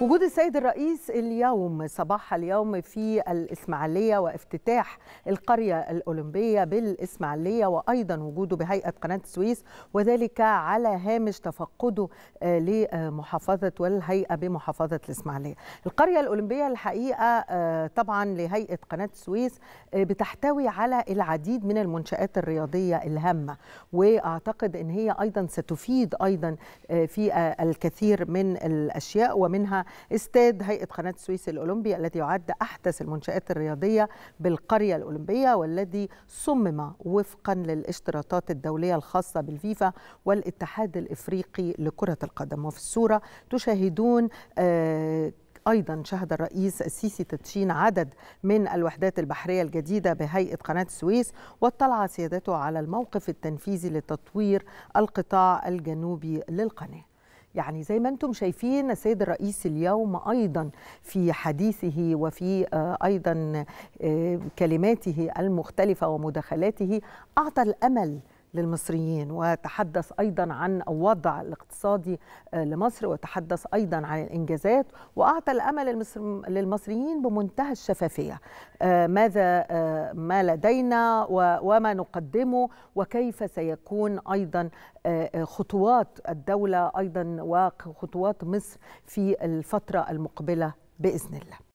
وجود السيد الرئيس اليوم صباح اليوم في الإسماعيلية وافتتاح القرية الأولمبية بالإسماعيلية وأيضا وجوده بهيئة قناة السويس وذلك على هامش تفقده آه، لمحافظة والهيئة بمحافظة الإسماعيلية القرية الأولمبية الحقيقة آه، طبعا لهيئة قناة السويس آه، بتحتوي على العديد من المنشآت الرياضية الهامة وأعتقد أن هي أيضا ستفيد أيضا في الكثير من الأشياء ومنها استاد هيئة قناة السويس الأولمبي الذي يعد أحدث المنشآت الرياضية بالقرية الأولمبية والذي صمم وفقا للاشتراطات الدولية الخاصة بالفيفا والاتحاد الإفريقي لكرة القدم وفي الصورة تشاهدون آه ايضا شهد الرئيس السيسي تدشين عدد من الوحدات البحريه الجديده بهيئه قناه السويس واطلع سيادته على الموقف التنفيذي لتطوير القطاع الجنوبي للقناه يعني زي ما انتم شايفين السيد الرئيس اليوم ايضا في حديثه وفي آه، ايضا آه، كلماته المختلفه ومداخلاته اعطى الامل للمصريين وتحدث أيضا عن الوضع الاقتصادي آه، لمصر وتحدث أيضا عن الإنجازات وأعطى الأمل للمصريين بمنتهى الشفافية آه، ماذا آه، ما لدينا وما نقدمه وكيف سيكون أيضا خطوات الدولة أيضا وخطوات مصر في الفترة المقبلة بإذن الله